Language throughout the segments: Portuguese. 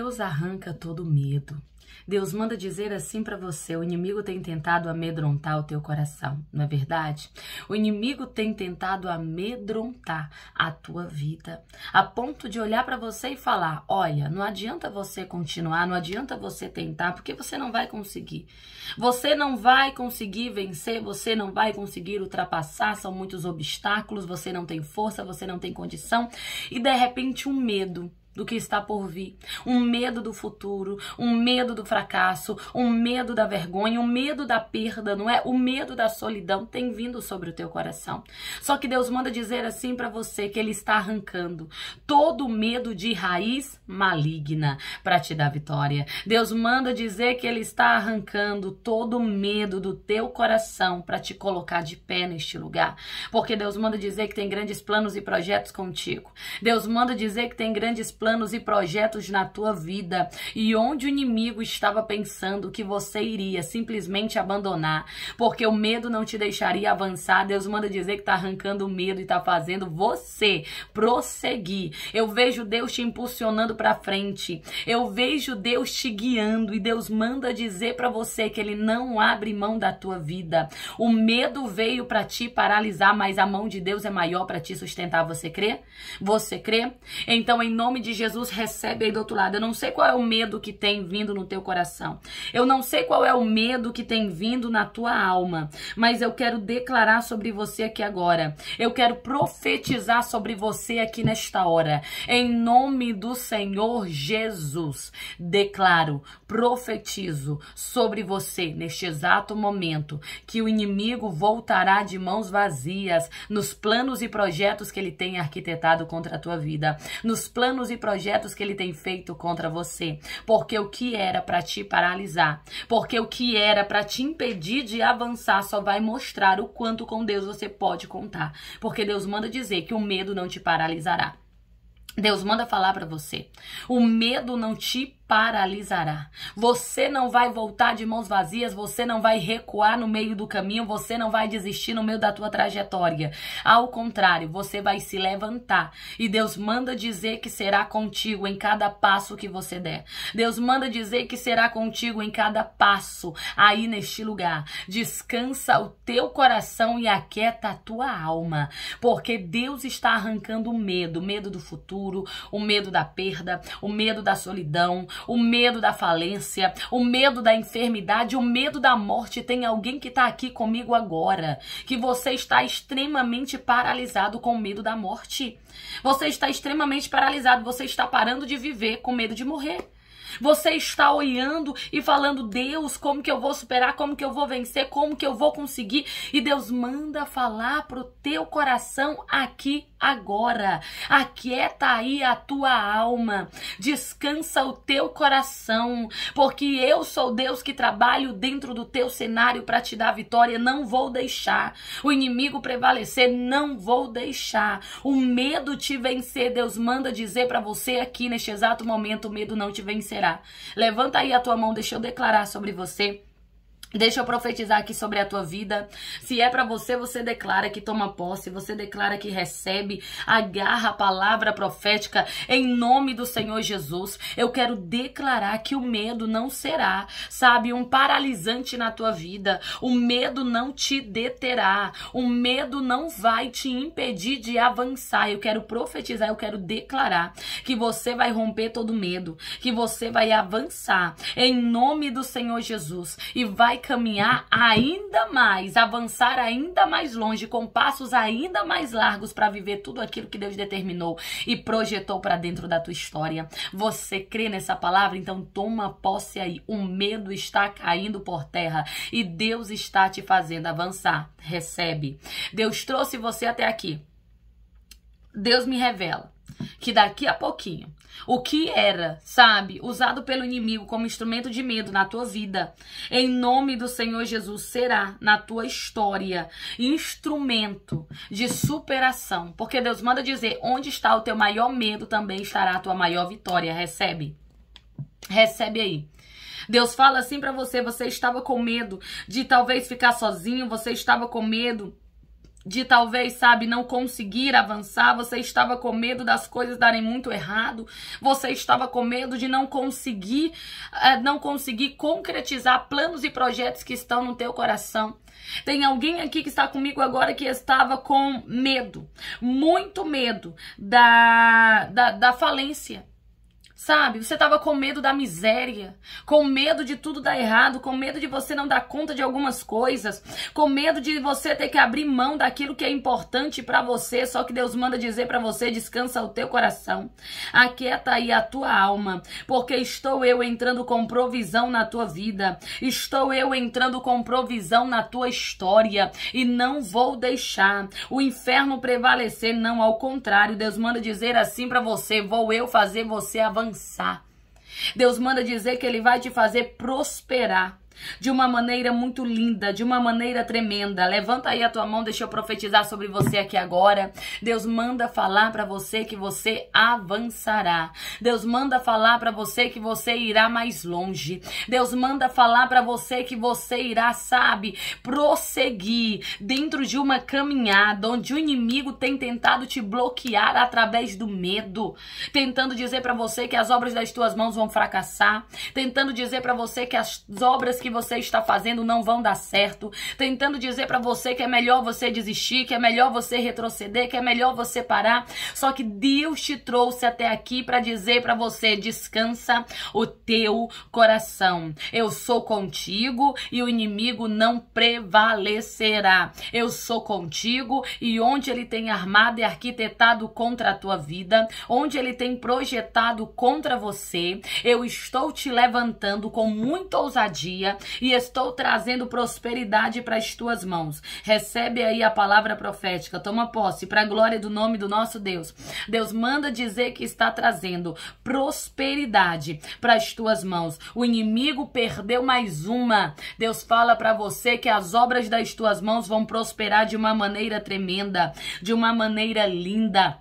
Deus arranca todo medo. Deus manda dizer assim para você: o inimigo tem tentado amedrontar o teu coração, não é verdade? O inimigo tem tentado amedrontar a tua vida, a ponto de olhar para você e falar: olha, não adianta você continuar, não adianta você tentar, porque você não vai conseguir. Você não vai conseguir vencer, você não vai conseguir ultrapassar, são muitos obstáculos, você não tem força, você não tem condição, e de repente um medo do que está por vir, um medo do futuro, um medo do fracasso, um medo da vergonha, um medo da perda, não é? O medo da solidão tem vindo sobre o teu coração. Só que Deus manda dizer assim para você que ele está arrancando todo medo de raiz maligna para te dar vitória. Deus manda dizer que ele está arrancando todo medo do teu coração para te colocar de pé neste lugar, porque Deus manda dizer que tem grandes planos e projetos contigo. Deus manda dizer que tem grandes planos planos e projetos na tua vida e onde o inimigo estava pensando que você iria simplesmente abandonar, porque o medo não te deixaria avançar. Deus manda dizer que está arrancando o medo e está fazendo você prosseguir. Eu vejo Deus te impulsionando para frente. Eu vejo Deus te guiando e Deus manda dizer para você que ele não abre mão da tua vida. O medo veio para te paralisar, mas a mão de Deus é maior para te sustentar. Você crê? Você crê? Então, em nome de de Jesus, recebe aí do outro lado. Eu não sei qual é o medo que tem vindo no teu coração. Eu não sei qual é o medo que tem vindo na tua alma. Mas eu quero declarar sobre você aqui agora. Eu quero profetizar sobre você aqui nesta hora. Em nome do Senhor Jesus, declaro: profetizo sobre você neste exato momento que o inimigo voltará de mãos vazias nos planos e projetos que ele tem arquitetado contra a tua vida, nos planos e projetos que ele tem feito contra você, porque o que era para te paralisar, porque o que era para te impedir de avançar só vai mostrar o quanto com Deus você pode contar, porque Deus manda dizer que o medo não te paralisará. Deus manda falar para você. O medo não te paralisará. Você não vai voltar de mãos vazias, você não vai recuar no meio do caminho, você não vai desistir no meio da tua trajetória. Ao contrário, você vai se levantar e Deus manda dizer que será contigo em cada passo que você der. Deus manda dizer que será contigo em cada passo aí neste lugar. Descansa o teu coração e aquieta a tua alma, porque Deus está arrancando o medo, o medo do futuro, o medo da perda, o medo da solidão, o medo da falência, o medo da enfermidade, o medo da morte. Tem alguém que está aqui comigo agora, que você está extremamente paralisado com medo da morte. Você está extremamente paralisado, você está parando de viver com medo de morrer. Você está olhando e falando: Deus, como que eu vou superar? Como que eu vou vencer? Como que eu vou conseguir? E Deus manda falar pro teu coração aqui agora. Aquieta é, tá aí a tua alma. Descansa o teu coração, porque eu sou Deus que trabalho dentro do teu cenário para te dar vitória. Não vou deixar o inimigo prevalecer, não vou deixar o medo te vencer. Deus manda dizer para você aqui neste exato momento, o medo não te vencerá prosperar. Levanta aí a tua mão, deixa eu declarar sobre você Deixa eu profetizar aqui sobre a tua vida. Se é para você, você declara que toma posse, você declara que recebe, agarra a palavra profética em nome do Senhor Jesus. Eu quero declarar que o medo não será, sabe, um paralisante na tua vida. O medo não te deterá. O medo não vai te impedir de avançar. Eu quero profetizar, eu quero declarar que você vai romper todo medo, que você vai avançar em nome do Senhor Jesus e vai caminhar ainda mais, avançar ainda mais longe, com passos ainda mais largos para viver tudo aquilo que Deus determinou e projetou para dentro da tua história. Você crê nessa palavra? Então toma posse aí. O medo está caindo por terra e Deus está te fazendo avançar. Recebe. Deus trouxe você até aqui. Deus me revela que daqui a pouquinho, o que era, sabe, usado pelo inimigo como instrumento de medo na tua vida, em nome do Senhor Jesus, será na tua história instrumento de superação. Porque Deus manda dizer: onde está o teu maior medo, também estará a tua maior vitória. Recebe. Recebe aí. Deus fala assim para você: você estava com medo de talvez ficar sozinho, você estava com medo de talvez, sabe, não conseguir avançar, você estava com medo das coisas darem muito errado, você estava com medo de não conseguir, eh, não conseguir concretizar planos e projetos que estão no teu coração. Tem alguém aqui que está comigo agora que estava com medo, muito medo da, da, da falência, Sabe? Você tava com medo da miséria, com medo de tudo dar errado, com medo de você não dar conta de algumas coisas, com medo de você ter que abrir mão daquilo que é importante para você, só que Deus manda dizer para você, descansa o teu coração. Aquieta aí a tua alma, porque estou eu entrando com provisão na tua vida. Estou eu entrando com provisão na tua história e não vou deixar o inferno prevalecer, não, ao contrário. Deus manda dizer assim para você, vou eu fazer você avançar Deus manda dizer que ele vai te fazer prosperar de uma maneira muito linda, de uma maneira tremenda. Levanta aí a tua mão, deixa eu profetizar sobre você aqui agora. Deus manda falar para você que você avançará. Deus manda falar para você que você irá mais longe. Deus manda falar para você que você irá, sabe, prosseguir dentro de uma caminhada onde o inimigo tem tentado te bloquear através do medo, tentando dizer para você que as obras das tuas mãos vão fracassar, tentando dizer para você que as obras que que você está fazendo não vão dar certo, tentando dizer para você que é melhor você desistir, que é melhor você retroceder, que é melhor você parar. Só que Deus te trouxe até aqui para dizer para você: descansa o teu coração. Eu sou contigo e o inimigo não prevalecerá. Eu sou contigo e onde ele tem armado e arquitetado contra a tua vida, onde ele tem projetado contra você, eu estou te levantando com muita ousadia e estou trazendo prosperidade para as tuas mãos. Recebe aí a palavra profética, toma posse para a glória do nome do nosso Deus. Deus manda dizer que está trazendo prosperidade para as tuas mãos. O inimigo perdeu mais uma. Deus fala para você que as obras das tuas mãos vão prosperar de uma maneira tremenda, de uma maneira linda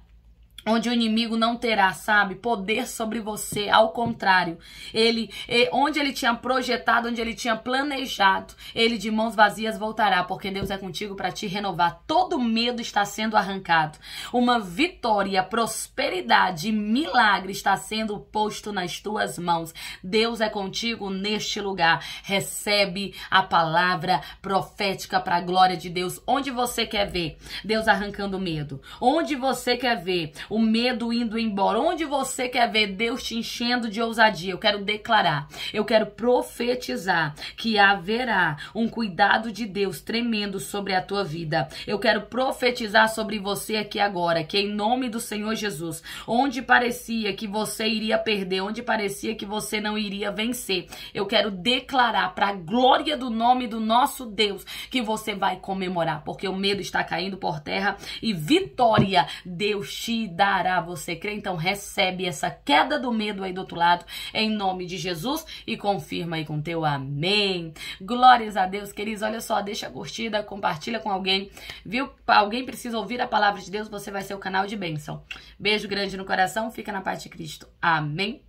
onde o inimigo não terá, sabe, poder sobre você, ao contrário. Ele onde ele tinha projetado, onde ele tinha planejado, ele de mãos vazias voltará, porque Deus é contigo para te renovar. Todo medo está sendo arrancado. Uma vitória, prosperidade, milagre está sendo posto nas tuas mãos. Deus é contigo neste lugar. Recebe a palavra profética para a glória de Deus. Onde você quer ver Deus arrancando medo? Onde você quer ver o medo indo embora. Onde você quer ver Deus te enchendo de ousadia? Eu quero declarar, eu quero profetizar que haverá um cuidado de Deus tremendo sobre a tua vida. Eu quero profetizar sobre você aqui agora, que em nome do Senhor Jesus, onde parecia que você iria perder, onde parecia que você não iria vencer, eu quero declarar para a glória do nome do nosso Deus que você vai comemorar, porque o medo está caindo por terra e vitória Deus te dá dará a você. Crê então, recebe essa queda do medo aí do outro lado, em nome de Jesus, e confirma aí com teu amém. Glórias a Deus, queridos. Olha só, deixa curtida, compartilha com alguém, viu? Alguém precisa ouvir a palavra de Deus, você vai ser o canal de bênção. Beijo grande no coração, fica na paz de Cristo. Amém.